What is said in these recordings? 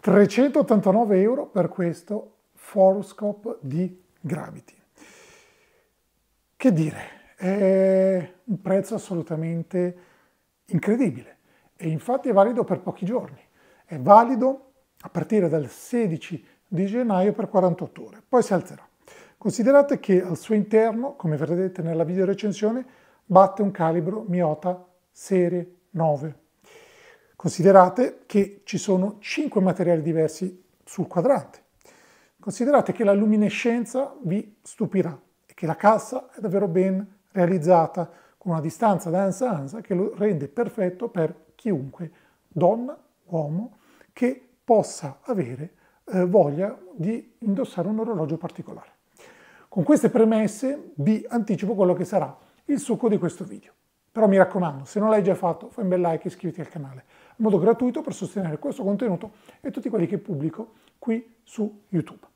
389 euro per questo Foroscope di Gravity. Che dire, è un prezzo assolutamente incredibile e infatti è valido per pochi giorni. È valido a partire dal 16 di gennaio per 48 ore, poi si alzerà. Considerate che al suo interno, come vedrete nella video recensione, batte un calibro Miota serie 9. Considerate che ci sono 5 materiali diversi sul quadrante. Considerate che la luminescenza vi stupirà e che la cassa è davvero ben realizzata con una distanza da ansa ansa che lo rende perfetto per chiunque, donna, uomo, che possa avere eh, voglia di indossare un orologio particolare. Con queste premesse vi anticipo quello che sarà il succo di questo video. Però mi raccomando, se non l'hai già fatto, fai un bel like e iscriviti al canale in modo gratuito per sostenere questo contenuto e tutti quelli che pubblico qui su YouTube.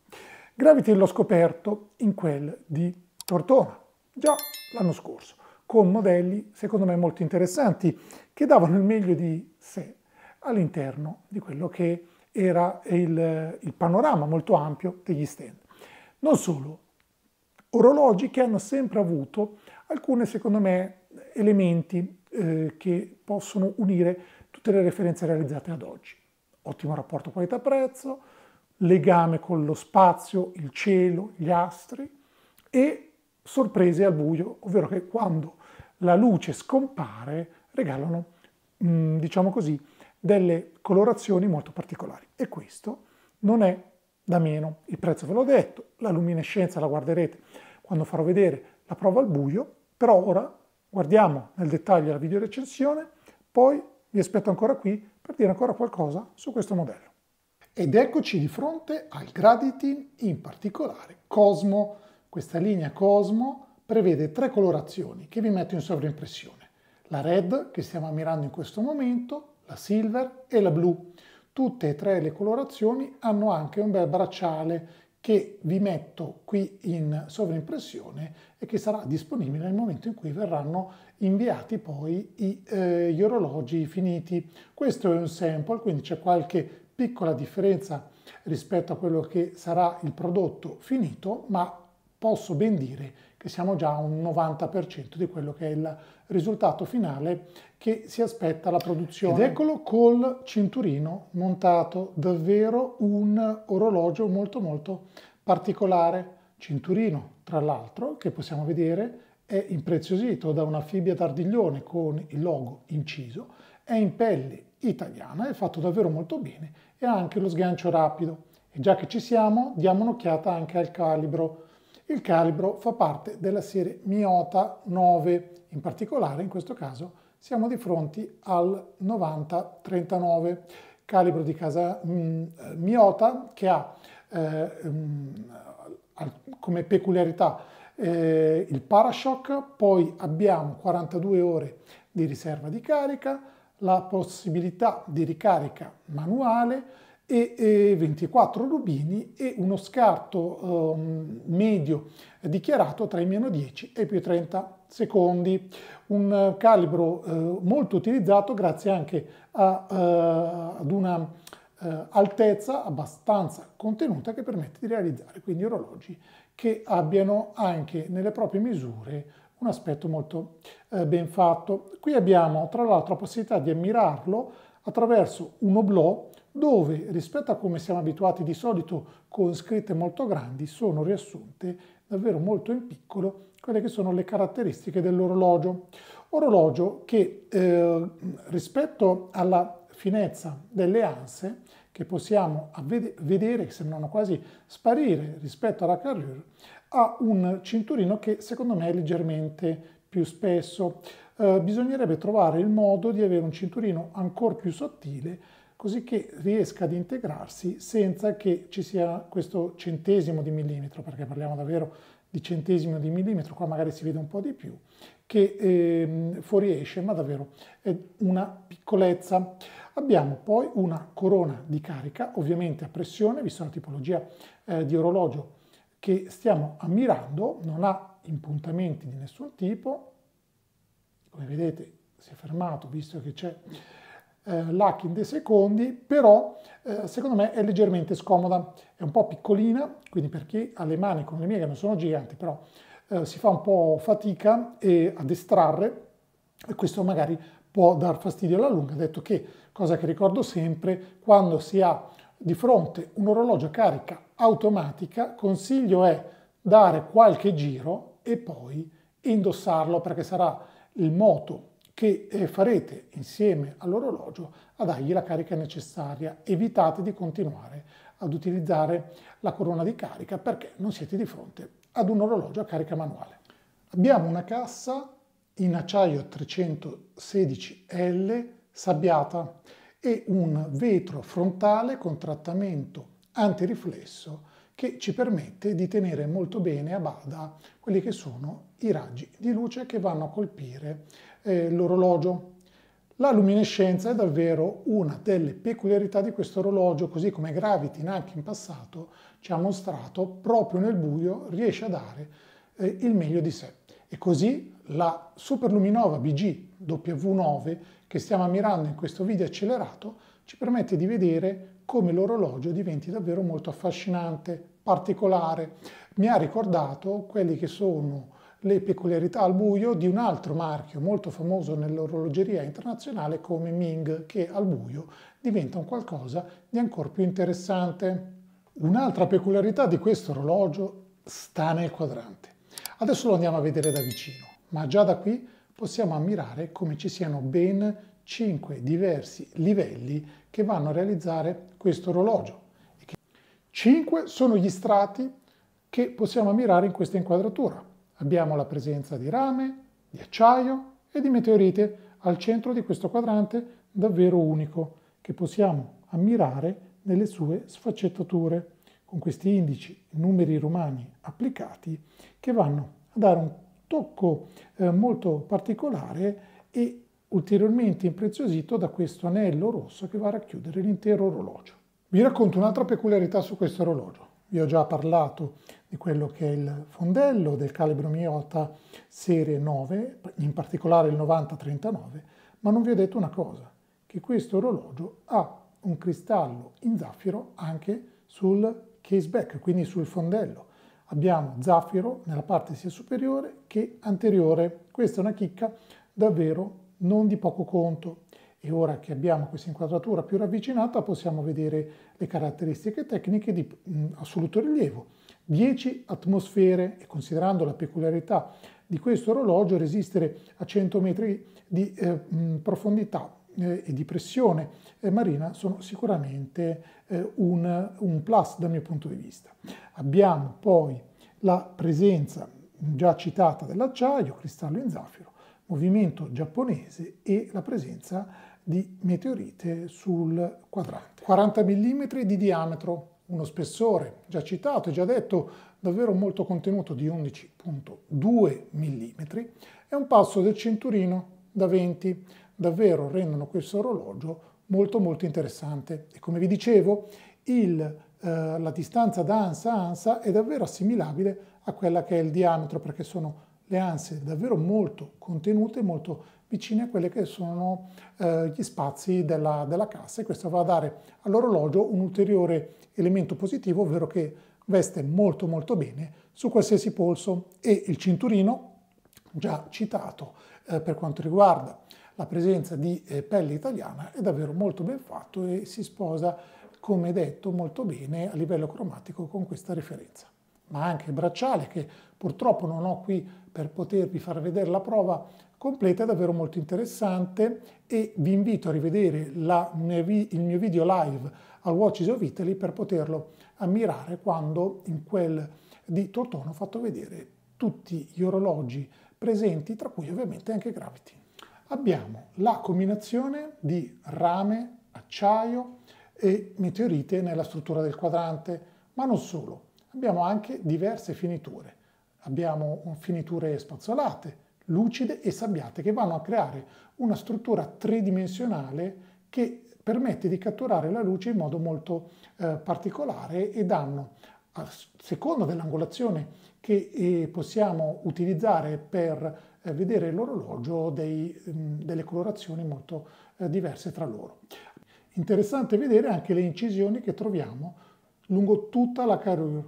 Gravity l'ho scoperto in quel di Tortona, già l'anno scorso, con modelli secondo me molto interessanti che davano il meglio di sé all'interno di quello che era il, il panorama molto ampio degli stand. Non solo, orologi che hanno sempre avuto alcuni, secondo me, elementi eh, che possono unire tutte le referenze realizzate ad oggi. Ottimo rapporto qualità-prezzo, legame con lo spazio, il cielo, gli astri e sorprese al buio, ovvero che quando la luce scompare regalano, mh, mm, diciamo così, delle colorazioni molto particolari. E questo non è da meno. Il prezzo ve l'ho detto, la luminescenza la guarderete quando farò vedere la prova al buio, però ora Guardiamo nel dettaglio la videorecensione, poi vi aspetto ancora qui per dire ancora qualcosa su questo modello. Ed eccoci di fronte al Graditin, in particolare Cosmo. Questa linea Cosmo prevede tre colorazioni che vi metto in sovraimpressione. La red, che stiamo ammirando in questo momento, la silver e la blu. Tutte e tre le colorazioni hanno anche un bel bracciale che vi metto qui in sovrimpressione e che sarà disponibile nel momento in cui verranno inviati poi i, eh, gli orologi finiti. Questo è un sample, quindi c'è qualche piccola differenza rispetto a quello che sarà il prodotto finito, ma posso ben dire che siamo già a un 90% di quello che è il risultato finale che si aspetta la produzione. Ed eccolo col cinturino montato, davvero un orologio molto molto particolare. Cinturino, tra l'altro, che possiamo vedere è impreziosito da una fibbia d'ardiglione con il logo inciso, è in pelle italiana, è fatto davvero molto bene e ha anche lo sgancio rapido. E già che ci siamo, diamo un'occhiata anche al calibro il calibro fa parte della serie Miota 9, in particolare in questo caso siamo di fronte al 9039, calibro di casa mm, eh, Miota che ha eh, mm, come peculiarità eh, il parashock, poi abbiamo 42 ore di riserva di carica, la possibilità di ricarica manuale, e, 24 rubini e uno scarto um, medio dichiarato tra i meno 10 e i più 30 secondi, un calibro eh, molto utilizzato grazie anche a, eh, ad una eh, altezza abbastanza contenuta che permette di realizzare quindi orologi che abbiano anche nelle proprie misure un aspetto molto eh, ben fatto. Qui abbiamo tra l'altro la possibilità di ammirarlo attraverso un oblò dove rispetto a come siamo abituati di solito con scritte molto grandi sono riassunte davvero molto in piccolo quelle che sono le caratteristiche dell'orologio. Orologio che eh, rispetto alla finezza delle anse che possiamo vedere, che sembrano quasi sparire rispetto alla carriera ha un cinturino che secondo me è leggermente più spesso. Eh, bisognerebbe trovare il modo di avere un cinturino ancora più sottile così che riesca ad integrarsi senza che ci sia questo centesimo di millimetro, perché parliamo davvero di centesimo di millimetro, qua magari si vede un po' di più, che eh, fuoriesce, ma davvero è una piccolezza. Abbiamo poi una corona di carica, ovviamente a pressione, visto la tipologia eh, di orologio che stiamo ammirando, non ha impuntamenti di nessun tipo, come vedete si è fermato visto che c'è eh, Lucky in dei secondi, però eh, secondo me è leggermente scomoda, è un po' piccolina, quindi per chi ha le mani come le mie che non sono giganti, però eh, si fa un po' fatica e, ad estrarre e questo magari può dar fastidio alla lunga, detto che, cosa che ricordo sempre, quando si ha di fronte un orologio a carica automatica, consiglio è dare qualche giro e poi indossarlo perché sarà il moto che eh, farete insieme all'orologio a dargli la carica necessaria. Evitate di continuare ad utilizzare la corona di carica perché non siete di fronte ad un orologio a carica manuale. Abbiamo una cassa in acciaio 316L sabbiata e un vetro frontale con trattamento antiriflesso che ci permette di tenere molto bene a bada quelli che sono i raggi di luce che vanno a colpire eh, l'orologio. La luminescenza è davvero una delle peculiarità di questo orologio, così come Gravitin anche in passato ci ha mostrato proprio nel buio riesce a dare eh, il meglio di sé. E così la Superluminova BG W9 che stiamo ammirando in questo video accelerato ci permette di vedere come l'orologio diventi davvero molto affascinante, particolare. Mi ha ricordato quelli che sono le peculiarità al buio di un altro marchio molto famoso nell'orologeria internazionale come Ming, che al buio diventa un qualcosa di ancora più interessante. Un'altra peculiarità di questo orologio sta nel quadrante. Adesso lo andiamo a vedere da vicino, ma già da qui possiamo ammirare come ci siano ben 5 diversi livelli che vanno a realizzare questo orologio. 5 sono gli strati che possiamo ammirare in questa inquadratura. Abbiamo la presenza di rame, di acciaio e di meteorite al centro di questo quadrante davvero unico che possiamo ammirare nelle sue sfaccettature con questi indici numeri romani applicati che vanno a dare un tocco eh, molto particolare e ulteriormente impreziosito da questo anello rosso che va a racchiudere l'intero orologio. Vi racconto un'altra peculiarità su questo orologio. Vi ho già parlato di quello che è il fondello del calibro Miota serie 9, in particolare il 9039, ma non vi ho detto una cosa, che questo orologio ha un cristallo in zaffiro anche sul caseback, quindi sul fondello. Abbiamo zaffiro nella parte sia superiore che anteriore. Questa è una chicca davvero non di poco conto. E ora che abbiamo questa inquadratura più ravvicinata possiamo vedere le caratteristiche tecniche di mh, assoluto rilievo. 10 atmosfere e considerando la peculiarità di questo orologio resistere a 100 metri di eh, profondità eh, e di pressione eh, marina sono sicuramente eh, un, un plus dal mio punto di vista. Abbiamo poi la presenza già citata dell'acciaio, cristallo in zaffiro movimento giapponese e la presenza di meteorite sul quadrante. 40 mm di diametro, uno spessore già citato e già detto davvero molto contenuto di 11.2 mm e un passo del cinturino da 20 davvero rendono questo orologio molto molto interessante e come vi dicevo il, eh, la distanza da ansa a ansa è davvero assimilabile a quella che è il diametro perché sono le ansie davvero molto contenute, molto vicine a quelli che sono eh, gli spazi della, della, cassa e questo va a dare all'orologio un ulteriore elemento positivo, ovvero che veste molto molto bene su qualsiasi polso e il cinturino già citato eh, per quanto riguarda la presenza di eh, pelle italiana è davvero molto ben fatto e si sposa come detto molto bene a livello cromatico con questa referenza ma anche bracciale, che purtroppo non ho qui per potervi far vedere la prova completa, è davvero molto interessante e vi invito a rivedere la, il mio video live al Watches of Italy per poterlo ammirare quando in quel di Tortona ho fatto vedere tutti gli orologi presenti, tra cui ovviamente anche Gravity. Abbiamo la combinazione di rame, acciaio e meteorite nella struttura del quadrante, ma non solo abbiamo anche diverse finiture. Abbiamo finiture spazzolate, lucide e sabbiate che vanno a creare una struttura tridimensionale che permette di catturare la luce in modo molto eh, particolare e danno, a seconda dell'angolazione che eh, possiamo utilizzare per eh, vedere l'orologio, mm, delle colorazioni molto eh, diverse tra loro. Interessante vedere anche le incisioni che troviamo lungo tutta la carriera.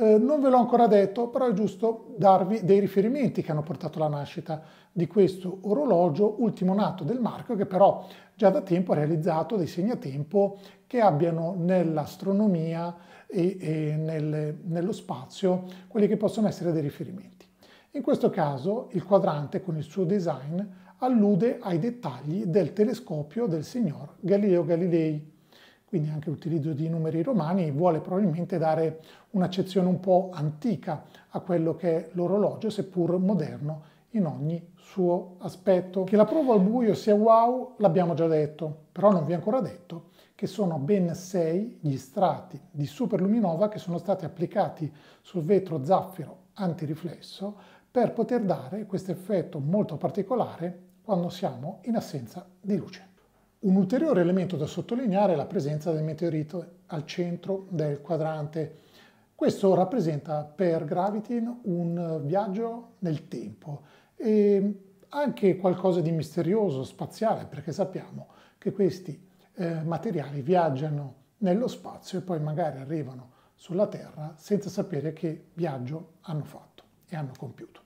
Eh, non ve l'ho ancora detto, però è giusto darvi dei riferimenti che hanno portato alla nascita di questo orologio ultimo nato del marchio, che però già da tempo ha realizzato dei segnatempo che abbiano nell'astronomia e, e nel, nello spazio quelli che possono essere dei riferimenti. In questo caso il quadrante con il suo design allude ai dettagli del telescopio del signor Galileo Galilei, quindi anche l'utilizzo di numeri romani, vuole probabilmente dare un'accezione un po' antica a quello che è l'orologio, seppur moderno in ogni suo aspetto. Che la prova al buio sia wow l'abbiamo già detto, però non vi ho ancora detto che sono ben sei gli strati di superluminova che sono stati applicati sul vetro zaffiro antiriflesso per poter dare questo effetto molto particolare quando siamo in assenza di luce. Un ulteriore elemento da sottolineare è la presenza del meteorite al centro del quadrante. Questo rappresenta per Gravitin un viaggio nel tempo e anche qualcosa di misterioso, spaziale, perché sappiamo che questi eh, materiali viaggiano nello spazio e poi magari arrivano sulla Terra senza sapere che viaggio hanno fatto e hanno compiuto.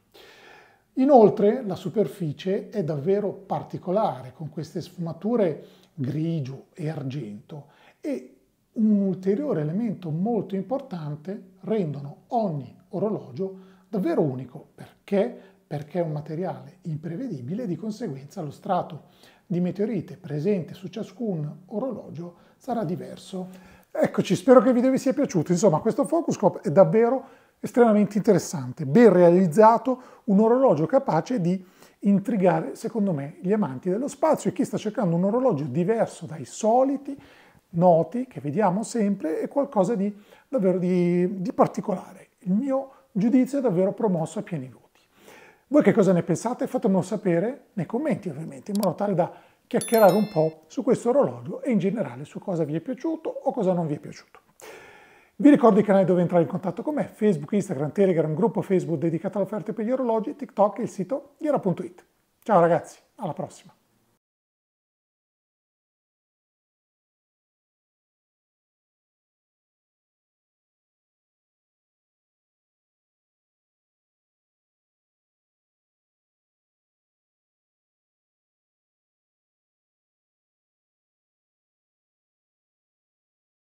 Inoltre la superficie è davvero particolare con queste sfumature grigio e argento e un ulteriore elemento molto importante rendono ogni orologio davvero unico perché? perché è un materiale imprevedibile e di conseguenza lo strato di meteorite presente su ciascun orologio sarà diverso. Eccoci, spero che il video vi sia piaciuto. Insomma, questo Focus Cop è davvero estremamente interessante, ben realizzato, un orologio capace di intrigare, secondo me, gli amanti dello spazio e chi sta cercando un orologio diverso dai soliti noti che vediamo sempre è qualcosa di davvero di, di particolare. Il mio giudizio è davvero promosso a pieni voti. Voi che cosa ne pensate? Fatemelo sapere nei commenti ovviamente, in modo tale da chiacchierare un po' su questo orologio e in generale su cosa vi è piaciuto o cosa non vi è piaciuto. Vi ricordo i canali dove entrare in contatto con me, Facebook, Instagram, Telegram, gruppo Facebook dedicato all'offerta per gli orologi, TikTok e il sito ghera.it. Ciao ragazzi, alla prossima!